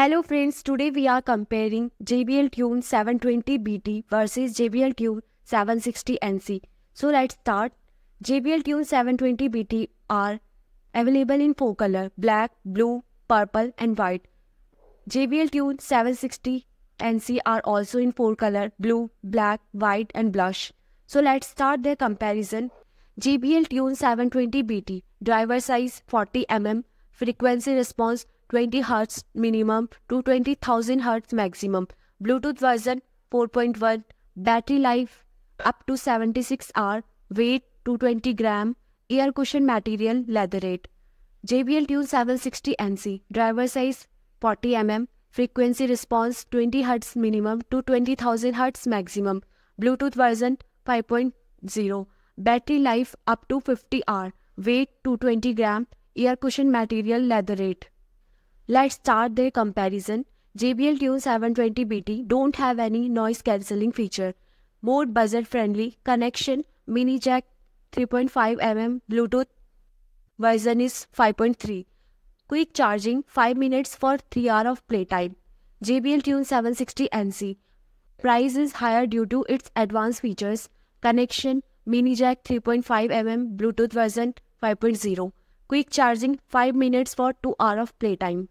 Hello friends, today we are comparing JBL Tune 720BT versus JBL Tune 760NC. So let's start. JBL Tune 720BT are available in four color, black, blue, purple and white. JBL Tune 760NC are also in four color, blue, black, white and blush. So let's start their comparison. JBL Tune 720BT, driver size 40 mm, frequency response 20 Hz minimum to 20,000 Hz maximum. Bluetooth version 4.1. Battery life up to 76 hour. Weight 220 gram. Air cushion material leatherate. JBL Tune 760 NC. Driver size 40 mm. Frequency response 20 Hz minimum to 20,000 Hz maximum. Bluetooth version 5.0. Battery life up to 50 hour. Weight 220 gram. Air cushion material leatherate. Let's start their comparison. JBL Tune 720BT don't have any noise cancelling feature. More budget friendly connection, mini jack 3.5 mm Bluetooth version is 5.3. Quick charging 5 minutes for 3 hour of playtime. JBL Tune 760NC price is higher due to its advanced features. Connection mini jack 3.5 mm Bluetooth version 5.0. Quick charging 5 minutes for 2 hour of playtime.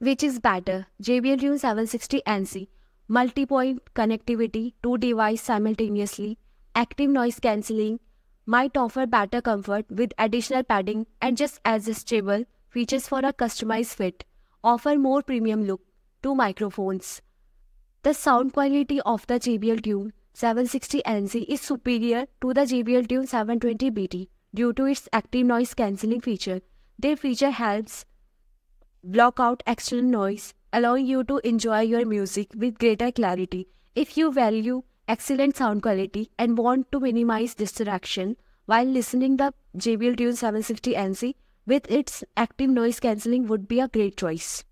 Which is better, JBL Tune 760NC, multi-point connectivity, two devices simultaneously, active noise cancelling, might offer better comfort with additional padding and just adjustable features for a customized fit, offer more premium look to microphones. The sound quality of the JBL Tune 760NC is superior to the JBL Tune 720BT due to its active noise cancelling feature. Their feature helps block out external noise, allowing you to enjoy your music with greater clarity. If you value excellent sound quality and want to minimize distraction while listening the JBL Tune 760 NC with its active noise cancelling would be a great choice.